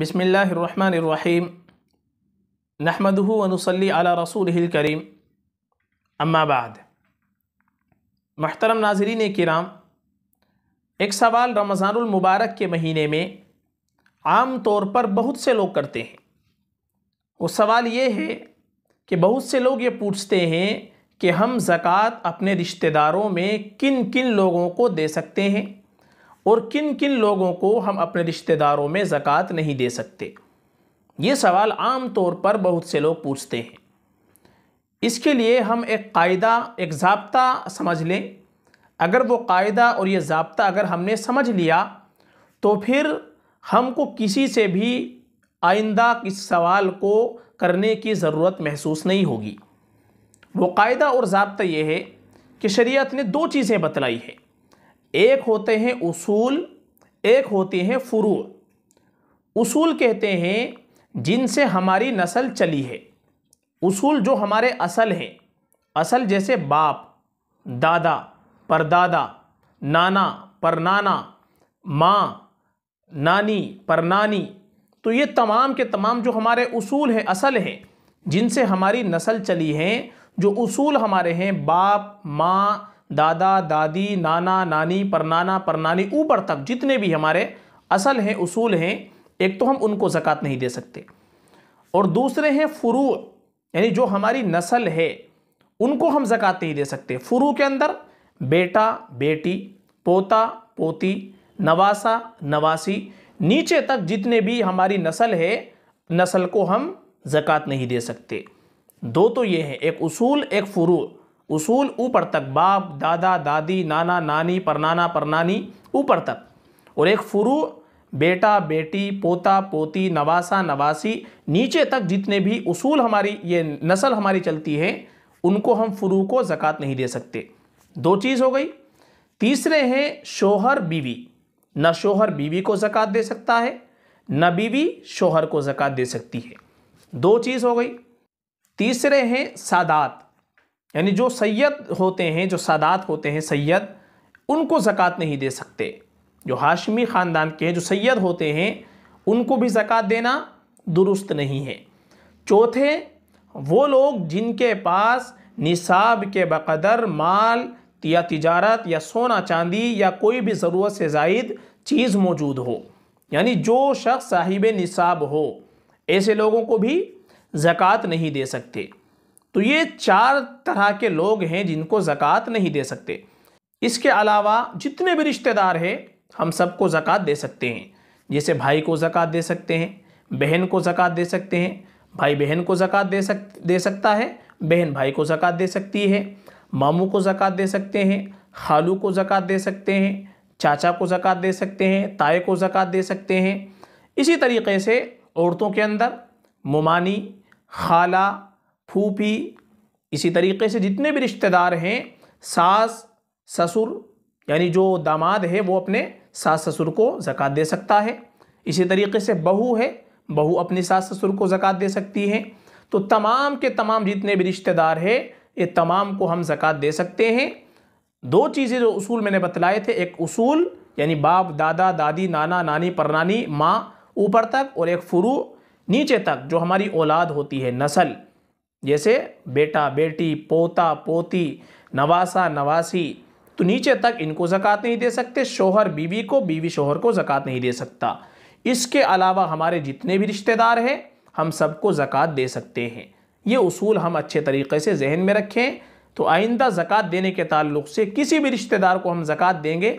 बसमीम नहमदूनसली अला रसूल करीम अम्माबाद महतरम नाजरीन कराम एक सवाल रमज़ानमबारक के महीने में आम तौर पर बहुत से लोग करते हैं वो सवाल ये है कि बहुत से लोग ये पूछते हैं कि हम ज़क़़त अपने रिश्तेदारों में किन किन लोगों को दे सकते हैं और किन किन लोगों को हम अपने रिश्तेदारों में ज़क़़त नहीं दे सकते ये सवाल आम तौर पर बहुत से लोग पूछते हैं इसके लिए हम एक कायदा एक जबता समझ लें अगर वो कायदा और ये जबता अगर हमने समझ लिया तो फिर हमको किसी से भी आइंदा इस सवाल को करने की ज़रूरत महसूस नहीं होगी वो कायदा और ज़ाबता ये है कि शरीयत ने दो चीज़ें बतलाई है एक होते हैं उसूल एक होते हैं फ़ुरू उसूल कहते हैं जिनसे हमारी नस्ल चली है उसूल जो हमारे असल हैं असल जैसे बाप दादा परदादा नाना परनाना माँ नानी परनानी तो ये तमाम के तमाम जो हमारे उसूल हैं असल हैं जिनसे हमारी नस्ल चली हैं जो उसूल हमारे हैं बाप माँ दादा दादी नाना नानी परनाना परनानी ऊपर तक जितने भी हमारे असल हैं उसूल हैं एक तो हम उनको ज़क़़त नहीं दे सकते और दूसरे हैं फ़ुरू यानी जो हमारी नस्ल है उनको हम ज़क़़त नहीं दे सकते फ़ुरू के अंदर बेटा बेटी पोता पोती नवासा नवासी नीचे तक जितने भी हमारी नस्ल है नस्ल को हम ज़क़़त नहीं दे सकते दो तो ये हैं एक उसूल एक फ़ुरू उसूल ऊपर तक बाप दादा दादी नाना नानी परनाना परनानी ऊपर तक और एक फ्रू बेटा बेटी पोता पोती नवासा नवासी नीचे तक जितने भी उसूल हमारी ये नस्ल हमारी चलती है उनको हम फ्रू को ज़क़़त नहीं दे सकते दो चीज़ हो गई तीसरे हैं शोहर बीवी न शोहर बीवी को ज़क़़त दे सकता है न बीवी शोहर को ज़क़़त दे सकती है दो चीज़ हो गई तीसरे हैं सादात यानी जो सैयद होते हैं जो सादात होते हैं सैयद उनको ज़क़़त नहीं दे सकते जो हाशमी ख़ानदान के हैं जो सैयद होते हैं उनको भी ज़क़़त देना दुरुस्त नहीं है चौथे वो लोग जिनके पास निसाब के बकदर माल या तिजारत या सोना चांदी या कोई भी ज़रूरत से जायद चीज़ मौजूद हो यानी जो शख्स साहिब निसाब हो ऐसे लोगों को भी ज़क़़त नहीं दे सकते तो ये चार तरह के लोग हैं जिनको ज़क़़त नहीं दे सकते इसके अलावा जितने भी रिश्तेदार हैं हम सबको ज़क़़त दे सकते हैं जैसे भाई को ज़क़़त दे सकते हैं बहन को ज़क़़त दे सकते हैं भाई बहन को ज़क़़त दे सक दे सकता है बहन भाई को ज़क़़त दे सकती है मामू को ज़क़़त दे सकते हैं खालू को ज़क़़त दे सकते हैं चाचा को ज़क़़त दे सकते हैं ताए को ज़क़़त दे सकते हैं इसी तरीके से औरतों के अंदर मुमानी खाला फूफी इसी तरीके से जितने भी रिश्तेदार हैं सास ससुर यानी जो दामाद है वो अपने सास ससुर को ज़क़़त दे सकता है इसी तरीके से बहू है बहू अपनी सास ससुर को ज़क़़त दे सकती है तो तमाम के तमाम जितने भी रिश्तेदार है ये तमाम को हम ज़क़़त दे सकते हैं दो चीज़ें जो उसूल मैंने बतलाए थे एक उसूल यानी बाप दादा दादी नाना नानी परनानी माँ ऊपर तक और एक फ्रू नीचे तक जो हमारी औलाद होती है नस्ल जैसे बेटा बेटी पोता पोती नवासा नवासी तो नीचे तक इनको जक़ात नहीं दे सकते शोहर बीवी को बीवी शोहर को ज़क़ात नहीं दे सकता इसके अलावा हमारे जितने भी रिश्तेदार हैं हम सबको ज़क़ात दे सकते हैं ये उसूल हम अच्छे तरीके से जहन में रखें तो आइंदा जक़ात देने के ताल्लुक से किसी भी रिश्तेदार को हम जक़ात देंगे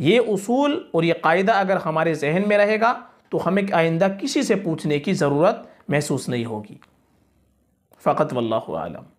ये उसूल और ये कायदा अगर हमारे जहन में रहेगा तो हमें आइंदा किसी से पूछने की ज़रूरत महसूस नहीं होगी فقط والله أعلم